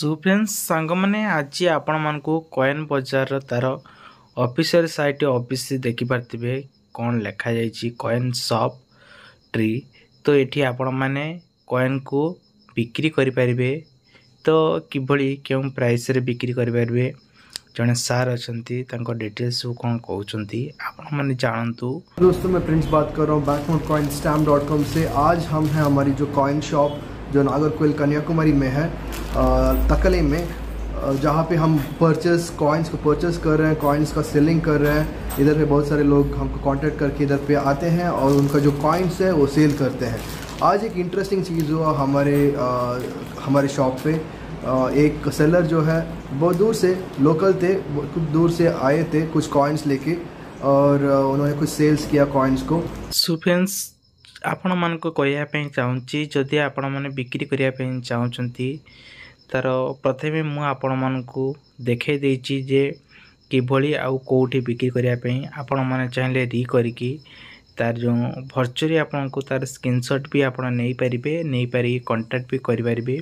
सुफ्रेंड्स सांग मैंने आज आपण मन को बजार तार अफिशियल सैट अफिस् देखिपारे कौन लिखा कॉन सॉप ट्री तो ये आपण मैने कॉन को बिक्री करें तो किभली क्यों प्राइस रे बिक्री करें जन सार अच्छा डिटेल्स कौन कौन आपने जानतु दोस्तों मैं प्रिंस बात कर रहा हूँ बैकम से आज हम हैं हमारी जो कॉइन शॉप जो नागरकोल कन्याकुमारी में है तकले में जहाँ पे हम परचेस कॉइन्स को परचेस कर रहे हैं कॉइन्स का सेलिंग कर रहे हैं इधर पे बहुत सारे लोग हमको कांटेक्ट करके इधर पे आते हैं और उनका जो कॉइन्स है वो सेल करते हैं आज एक इंटरेस्टिंग चीज़ हुआ हमारे आ, हमारे शॉप पे आ, एक सेलर जो है बहुत दूर से लोकल थे कुछ दूर से आए थे कुछ कॉइन्स लेके और उन्होंने कुछ सेल्स किया कॉइन्स को सुफेन्स आपण मानक कह चाहिए जदि ଆପଣମାନେ ବିକ୍ରି बिक्री ପାଇଁ ତା'ର ପ୍ରଥମେ ମୁଁ ଆପଣମାନଙ୍କୁ ଦେଖାଇ ଦେଇଛି ଯେ କିଭଳି ଆଉ କେଉଁଠି ବିକ୍ରି କରିବା ପାଇଁ ଆପଣମାନେ ଚାହିଁଲେ ରି କରିକି ତା'ର ଯେଉଁ ଭର୍ଚୁଆଲି ଆପଣଙ୍କୁ ତା'ର ସ୍କ୍ରିନ୍ସଟ୍ ବି ଆପଣ ନେଇପାରିବେ ନେଇପାରିକି କଣ୍ଟାକ୍ଟ ବି କରିପାରିବେ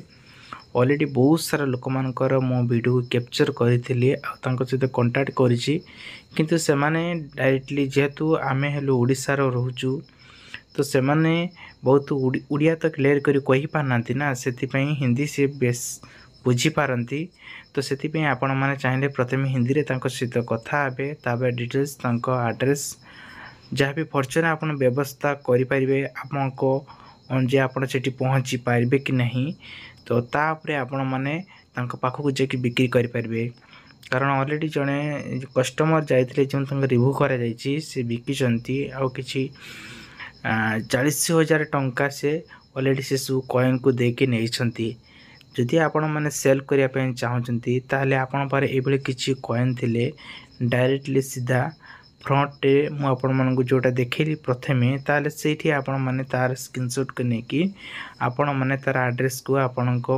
ଅଲରେଡ଼ି ବହୁତ ସାରା ଲୋକମାନଙ୍କର ମୁଁ ଭିଡ଼ିଓ କ୍ୟାପଚର୍ କରିଥିଲି ଆଉ ତାଙ୍କ ସହିତ କଣ୍ଟାକ୍ଟ କରିଛି କିନ୍ତୁ ସେମାନେ ଡାଇରେକ୍ଟଲି ଯେହେତୁ ଆମେ ହେଲୁ ଓଡ଼ିଶାର ରହୁଛୁ ତ ସେମାନେ ବହୁତ ଓଡ଼ିଆ ତ କ୍ଲିଅର୍ କରି କହିପାରୁନାହାନ୍ତି ନା ସେଥିପାଇଁ ହିନ୍ଦୀ ସେ ବେଶ୍ ବୁଝିପାରନ୍ତି ତ ସେଥିପାଇଁ ଆପଣମାନେ ଚାହିଁଲେ ପ୍ରଥମେ ହିନ୍ଦୀରେ ତାଙ୍କ ସହିତ କଥା ହେବେ ତା'ପରେ ଡିଟେଲ୍ସ ତାଙ୍କ ଆଡ଼୍ରେସ୍ ଯାହା ବି ଫର୍ଚୁନ୍ ଆପଣ ବ୍ୟବସ୍ଥା କରିପାରିବେ ଆପଣଙ୍କ ଅନୁଯାୟୀ ଆପଣ ସେଠି ପହଞ୍ଚି ପାରିବେ କି ନାହିଁ ତ ତା'ପରେ ଆପଣମାନେ ତାଙ୍କ ପାଖକୁ ଯାଇକି ବିକ୍ରି କରିପାରିବେ କାରଣ ଅଲରେଡ଼ି ଜଣେ କଷ୍ଟମର୍ ଯାଇଥିଲେ ଯେଉଁ ତାଙ୍କ ରିଭ୍ୟୁ କରାଯାଇଛି ସେ ବିକିଛନ୍ତି ଆଉ କିଛି ଚାଳିଶ ହଜାର ଟଙ୍କା ସେ ଅଲରେଡ଼ି ସେସବୁ କଏନ୍କୁ ଦେଇକି ନେଇଛନ୍ତି ଯଦି ଆପଣମାନେ ସେଲ୍ କରିବା ପାଇଁ ଚାହୁଁଛନ୍ତି ତାହେଲେ ଆପଣ ପାଖରେ ଏଭଳି କିଛି କଏନ୍ ଥିଲେ ଡାଇରେକ୍ଟଲି ସିଧା ଫ୍ରଣ୍ଟରେ ମୁଁ ଆପଣମାନଙ୍କୁ ଯେଉଁଟା ଦେଖେଇଲି ପ୍ରଥମେ ତାହେଲେ ସେଇଠି ଆପଣମାନେ ତା'ର ସ୍କ୍ରିନସଟ୍କୁ ନେଇକି ଆପଣମାନେ ତା'ର ଆଡ୍ରେସ୍କୁ ଆପଣଙ୍କ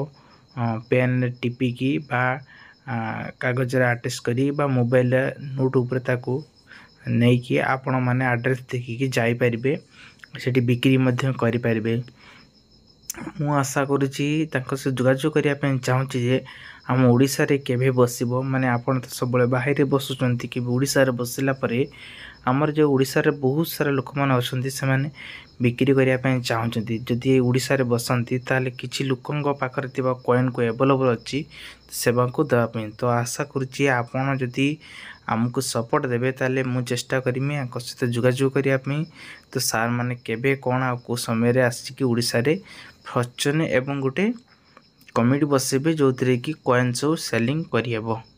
ପେନ୍ରେ ଟିପିକି ବା କାଗଜରେ ଆଟାଚ୍ କରି ବା ମୋବାଇଲରେ ନୋଟ୍ ଉପରେ ତାକୁ ନେଇକି ଆପଣମାନେ ଆଡ୍ରେସ୍ ଦେଖିକି ଯାଇପାରିବେ ᱥᱮটি বিক্রী মধ্য করি পারিবে মু আশা করুছি তাকো সে যোগাযোগ করিয়া পই চাওছি যে ଆମ ଓଡ଼ିଶାରେ କେବେ ବସିବ ମାନେ ଆପଣ ତ ସବୁବେଳେ ବାହାରେ ବସୁଛନ୍ତି କି ଓଡ଼ିଶାରେ ବସିଲା ପରେ ଆମର ଯେଉଁ ଓଡ଼ିଶାରେ ବହୁତ ସାରା ଲୋକମାନେ ଅଛନ୍ତି ସେମାନେ ବିକ୍ରି କରିବା ପାଇଁ ଚାହୁଁଛନ୍ତି ଯଦି ଓଡ଼ିଶାରେ ବସନ୍ତି ତାହେଲେ କିଛି ଲୋକଙ୍କ ପାଖରେ ଥିବା କଏନ୍କୁ ଆଭେଲେବଲ୍ ଅଛି ସେବାକୁ ଦେବା ପାଇଁ ତ ଆଶା କରୁଛି ଆପଣ ଯଦି ଆମକୁ ସପୋର୍ଟ ଦେବେ ତାହେଲେ ମୁଁ ଚେଷ୍ଟା କରିମି ଆଙ୍କ ସହିତ ଯୋଗାଯୋଗ କରିବା ପାଇଁ ତ ସାର୍ମାନେ କେବେ କ'ଣ ଆଉ କେଉଁ ସମୟରେ ଆସିକି ଓଡ଼ିଶାରେ ଫର୍ଚୁନ୍ ଏବଂ ଗୋଟେ कमिटी बस भी जो थी कॉन्स सेलिंग करहब